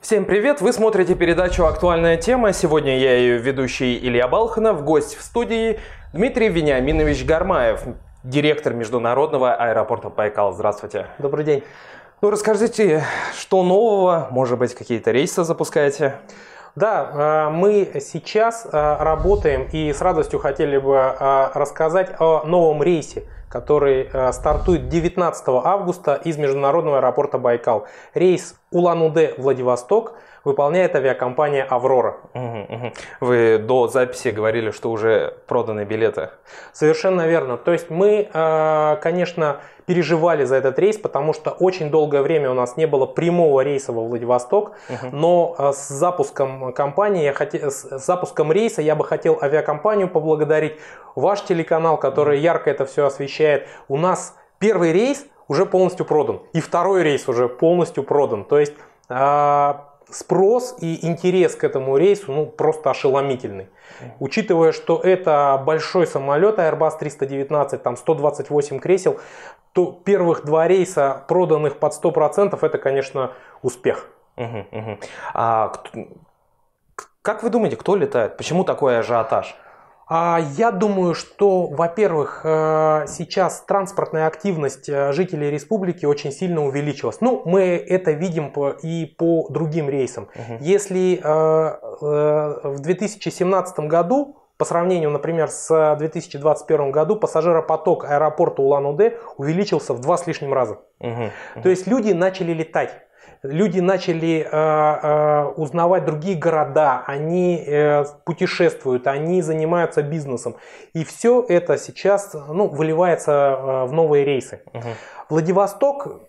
Всем привет! Вы смотрите передачу «Актуальная тема». Сегодня я ее ведущий Илья Балханов, гость в студии Дмитрий Вениаминович Гармаев, директор Международного аэропорта Байкал. Здравствуйте! Добрый день! Ну, расскажите, что нового? Может быть, какие-то рейсы запускаете? Да, э, мы сейчас э, работаем и с радостью хотели бы э, рассказать о новом рейсе, который стартует 19 августа из международного аэропорта Байкал. Рейс Улан-Удэ-Владивосток – выполняет авиакомпания «Аврора». Вы до записи говорили, что уже проданы билеты. Совершенно верно. То есть мы, э, конечно, переживали за этот рейс, потому что очень долгое время у нас не было прямого рейса во Владивосток, угу. но э, с запуском компании, я хот... с запуском рейса я бы хотел авиакомпанию поблагодарить, ваш телеканал, который угу. ярко это все освещает. У нас первый рейс уже полностью продан, и второй рейс уже полностью продан. То есть э, спрос и интерес к этому рейсу ну, просто ошеломительный. Учитывая, что это большой самолет Airbus 319, там 128 кресел, то первых два рейса, проданных под 100%, это, конечно, успех. Угу, угу. А, как вы думаете, кто летает? Почему такой ажиотаж? А я думаю, что, во-первых, э, сейчас транспортная активность э, жителей республики очень сильно увеличилась. Ну, мы это видим и по другим рейсам. Угу. Если э, в 2017 году по сравнению, например, с 2021 году пассажиропоток аэропорта Улан-Удэ увеличился в два с лишним раза. Угу, То есть люди начали летать люди начали э, э, узнавать другие города, они э, путешествуют, они занимаются бизнесом. И все это сейчас ну, выливается э, в новые рейсы. Угу. Владивосток,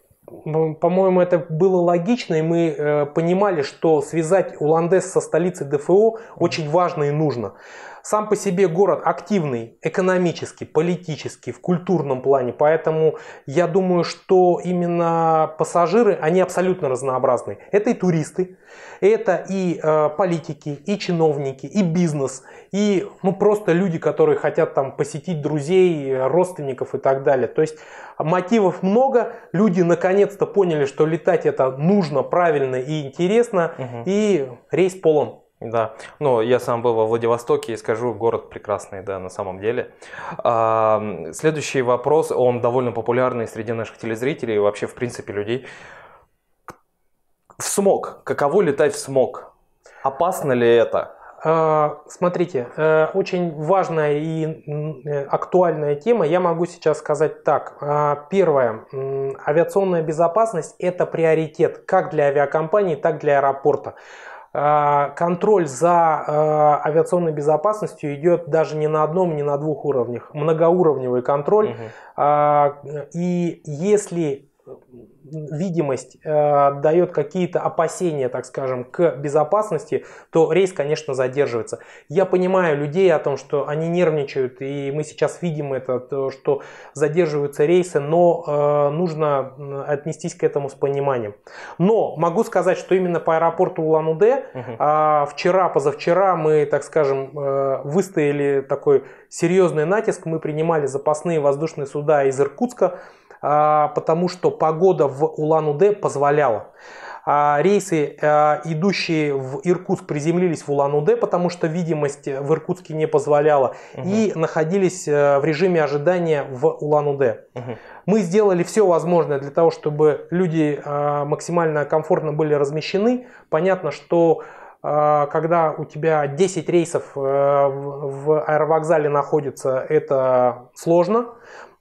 ну, по-моему, это было логично, и мы э, понимали, что связать Уландес со столицей ДФО угу. очень важно и нужно. Сам по себе город активный экономически, политически, в культурном плане, поэтому я думаю, что именно пассажиры, они абсолютно разнообразны. Это и туристы, это и э, политики, и чиновники, и бизнес, и ну, просто люди, которые хотят там посетить друзей, родственников и так далее. То есть мотивов много, люди наконец-то поняли, что летать это нужно, правильно и интересно, угу. и рейс полон. Да, ну я сам был во Владивостоке и скажу, город прекрасный, да, на самом деле. А, следующий вопрос, он довольно популярный среди наших телезрителей и вообще, в принципе, людей. В смог, каково летать в смог? Опасно ли это? А, смотрите, э, очень важная и э, актуальная тема. Я могу сейчас сказать так. А, первое. Авиационная безопасность – это приоритет как для авиакомпании, так и для аэропорта. Э, контроль за э, авиационной безопасностью идет даже не на одном, не на двух уровнях, многоуровневый контроль. Угу. И если видимость э, дает какие-то опасения, так скажем, к безопасности, то рейс, конечно, задерживается. Я понимаю людей о том, что они нервничают, и мы сейчас видим это, то, что задерживаются рейсы, но э, нужно отнестись к этому с пониманием. Но могу сказать, что именно по аэропорту Улан-Удэ угу. э, вчера, позавчера мы, так скажем, э, выстояли такой серьезный натиск, мы принимали запасные воздушные суда из Иркутска, а, потому что погода в Улан-Удэ позволяла. А, рейсы, а, идущие в Иркутск, приземлились в Улан-Удэ, потому что видимость в Иркутске не позволяла, угу. и находились э, в режиме ожидания в Улан-Удэ. Угу. Мы сделали все возможное для того, чтобы люди максимально комфортно были размещены. Понятно, что а, когда у тебя 10 рейсов э, в аэровокзале находится, это сложно,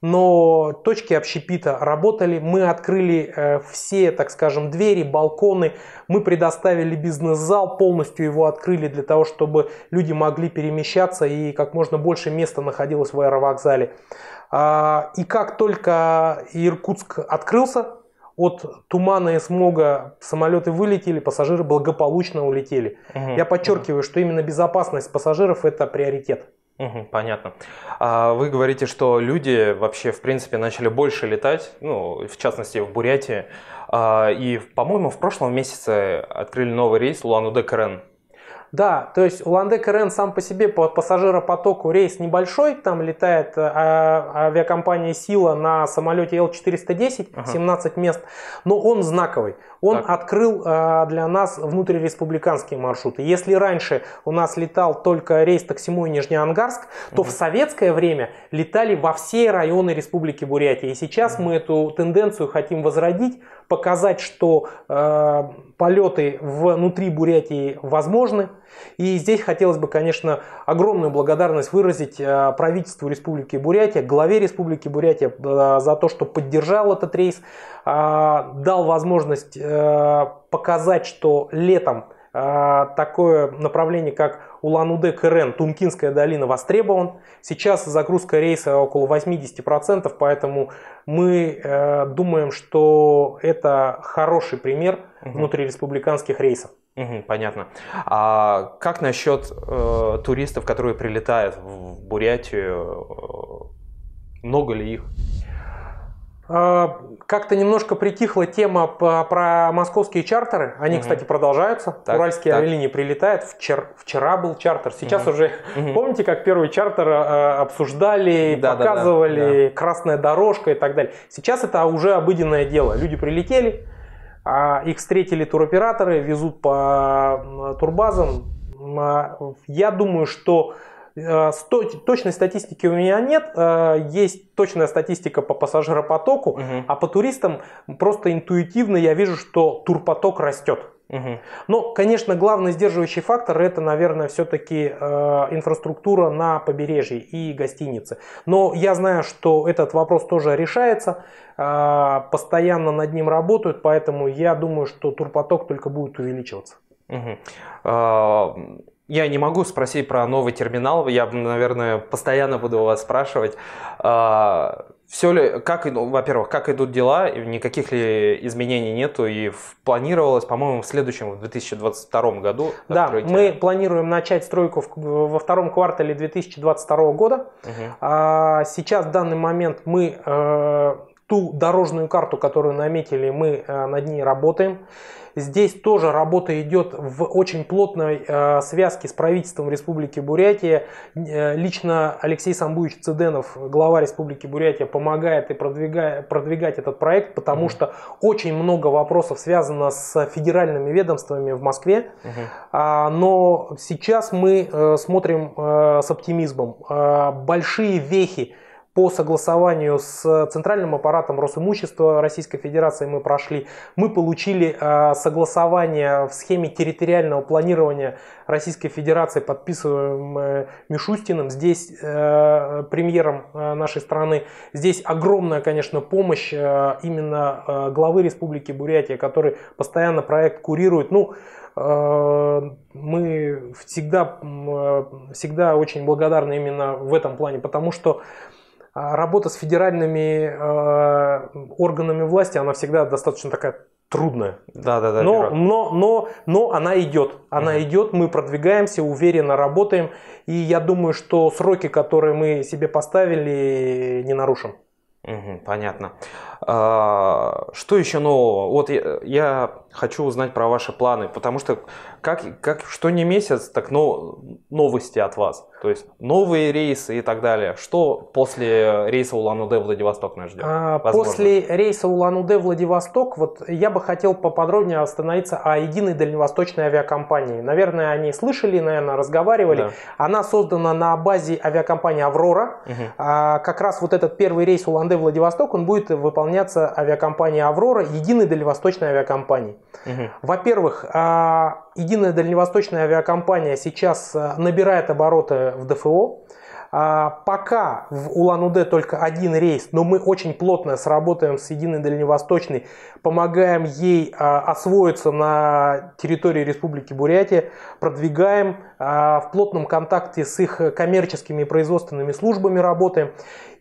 но точки общепита работали, мы открыли э, все, так скажем, двери, балконы, мы предоставили бизнес-зал, полностью его открыли для того, чтобы люди могли перемещаться и как можно больше места находилось в аэровокзале. А, и как только Иркутск открылся, от тумана и смога самолеты вылетели, пассажиры благополучно улетели. Угу. Я подчеркиваю, угу. что именно безопасность пассажиров это приоритет. Угу, понятно. А вы говорите, что люди вообще, в принципе, начали больше летать, ну, в частности, в Бурятии. А, и, по-моему, в прошлом месяце открыли новый рейс луан крен да, то есть Улан-Де РН сам по себе по пассажиропотоку рейс небольшой, там летает э, а, авиакомпания «Сила» на самолете Л-410, ага. 17 мест, но он знаковый. Он так. открыл а, для нас внутререспубликанские маршруты. Если раньше у нас летал только рейс Таксиму Таксимой Нижнеангарск, то угу. в советское время летали во все районы Республики Бурятия. И сейчас угу. мы эту тенденцию хотим возродить, показать, что э, полеты внутри Бурятии возможны. И здесь хотелось бы, конечно, огромную благодарность выразить э, правительству Республики Бурятия, главе Республики Бурятия э, за то, что поддержал этот рейс, э, дал возможность показать, что летом такое направление, как Улан-Удэ, КРН, Тумкинская долина востребован. Сейчас загрузка рейса около 80%, поэтому мы э, думаем, что это хороший пример угу. внутриреспубликанских рейсов понятно. А как насчет э, туристов, которые прилетают в Бурятию? Много ли их? А, как-то немножко притихла тема про московские чартеры. Они, угу. кстати, продолжаются. Так, Уральские так. авиалинии прилетают. Вчер, вчера был чартер. Сейчас угу. уже, угу. помните, как первый чартер э, обсуждали, да, показывали, да, да, красная дорожка и так далее. Сейчас это уже обыденное дело. Люди прилетели, а их встретили туроператоры, везут по турбазам. А, я думаю, что э, точной статистики у меня нет, э, есть точная статистика по пассажиропотоку, угу. а по туристам просто интуитивно я вижу, что турпоток растет. Угу. Ну, конечно, главный сдерживающий фактор это, наверное, все-таки э, инфраструктура на побережье и гостиницы. Но я знаю, что этот вопрос тоже решается, э, постоянно над ним работают, поэтому я думаю, что турпоток только будет увеличиваться. Угу. я не могу спросить про новый терминал, я, наверное, постоянно буду вас спрашивать. А, все ли, как, ну, во-первых, как идут дела, никаких ли изменений нету, и планировалось, по-моему, в следующем, в 2022 году. Да, открытие. мы планируем начать стройку в, во втором квартале 2022 года. Угу. А, сейчас, в данный момент, мы э, ту дорожную карту, которую наметили, мы э, над ней работаем. Здесь тоже работа идет в очень плотной э, связке с правительством Республики Бурятия. Э, лично Алексей Самбуевич Цыденов, глава Республики Бурятия, помогает и продвигает, продвигать этот проект, потому угу. что очень много вопросов связано с федеральными ведомствами в Москве. Угу. но сейчас мы смотрим с оптимизмом. А, большие вехи по согласованию с э, центральным аппаратом Росимущества Российской Федерации мы прошли. Мы получили э, согласование в схеме территориального планирования Российской Федерации, подписываем э, Мишустиным, здесь премьером нашей страны. Здесь огромная, конечно, помощь именно главы Республики Бурятия, который постоянно проект курирует. Ну, мы всегда, всегда очень благодарны именно в этом плане, потому что а работа с федеральными э, органами власти, она всегда достаточно такая трудная. Да, да, да. Но, но, но, но она идет. Она угу. идет, мы продвигаемся, уверенно работаем. И я думаю, что сроки, которые мы себе поставили, не нарушим. Угу, понятно. А, что еще нового? Вот я, я хочу узнать про ваши планы, потому что как, как что не месяц, так но новости от вас. То есть новые рейсы и так далее. Что после рейса Улан-Удэ Владивосток нас ждет? А, возможно? после рейса Улан-Удэ Владивосток, вот я бы хотел поподробнее остановиться о единой дальневосточной авиакомпании. Наверное, они слышали, наверное, разговаривали. Да. Она создана на базе авиакомпании Аврора. Угу. А, как раз вот этот первый рейс Улан-Удэ Владивосток, он будет выполняться авиакомпанией Аврора, единой дальневосточной авиакомпанией. Угу. Во-первых, а, единая дальневосточная авиакомпания сейчас а, набирает обороты в ДФО, а, пока в Улан-Удэ только один рейс, но мы очень плотно сработаем с Единой Дальневосточной, помогаем ей а, освоиться на территории Республики Бурятия, продвигаем, а, в плотном контакте с их коммерческими и производственными службами работаем.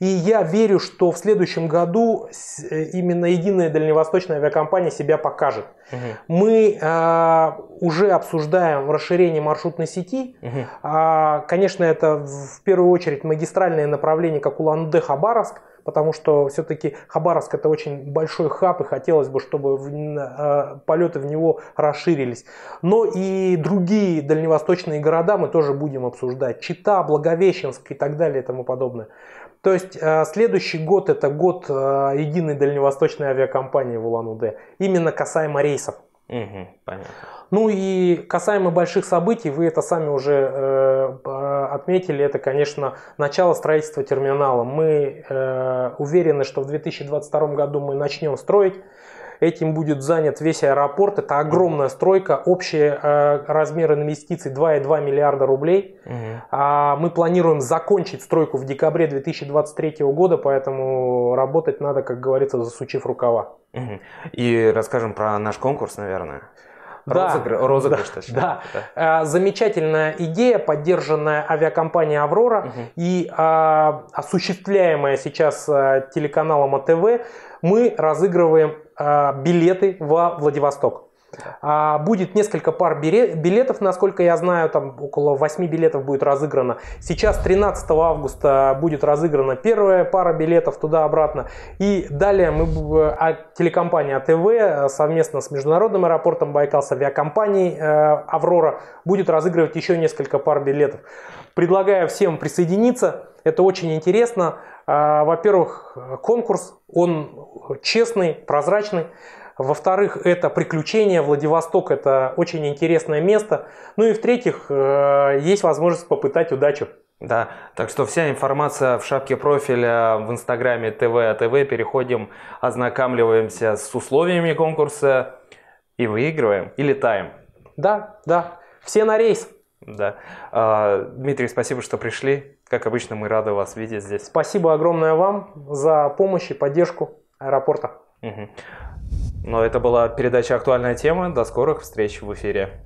И я верю, что в следующем году э, именно единая дальневосточная авиакомпания себя покажет. Угу. Мы а, уже обсуждаем расширение маршрутной сети. Угу. А, конечно, это в первую очередь очередь магистральные направления, как Улан-Удэ, Хабаровск, потому что все-таки Хабаровск это очень большой хаб, и хотелось бы, чтобы в, э, полеты в него расширились. Но и другие дальневосточные города мы тоже будем обсуждать. Чита, Благовещенск и так далее и тому подобное. То есть э, следующий год это год э, единой дальневосточной авиакомпании в Улан-Удэ. Именно касаемо рейсов. Угу, понятно. Ну и касаемо больших событий, вы это сами уже э, отметили, это, конечно, начало строительства терминала. Мы э, уверены, что в 2022 году мы начнем строить. Этим будет занят весь аэропорт. Это огромная стройка. Общий э, размер инвестиций 2,2 миллиарда рублей. Угу. А, мы планируем закончить стройку в декабре 2023 года, поэтому работать надо, как говорится, засучив рукава. Угу. И расскажем про наш конкурс, наверное. Розыгр... Да, розыгрыш, да, точнее. Да. да. Э, замечательная идея, поддержанная авиакомпанией «Аврора» угу. и а, осуществляемая сейчас э, телеканалом АТВ. Мы разыгрываем а, билеты во Владивосток. А, будет несколько пар билетов, насколько я знаю, там около 8 билетов будет разыграно. Сейчас 13 августа будет разыграна первая пара билетов туда-обратно. И далее мы, э, а, телекомпания а ТВ э, совместно с международным аэропортом Байкал с авиакомпанией э, «Аврора» будет разыгрывать еще несколько пар билетов. Предлагаю всем присоединиться. Это очень интересно. А, во-первых, конкурс, он честный, прозрачный. Во-вторых, это приключение. Владивосток – это очень интересное место. Ну и в-третьих, э, есть возможность попытать удачу. Да, так что вся информация в шапке профиля в инстаграме ТВ а ТВ. Переходим, ознакомливаемся с условиями конкурса и выигрываем, и летаем. Да, да. Все на рейс. Да. А, Дмитрий, спасибо, что пришли. Как обычно, мы рады вас видеть здесь. Спасибо огромное вам за помощь и поддержку аэропорта. Угу. Но это была передача «Актуальная тема». До скорых встреч в эфире.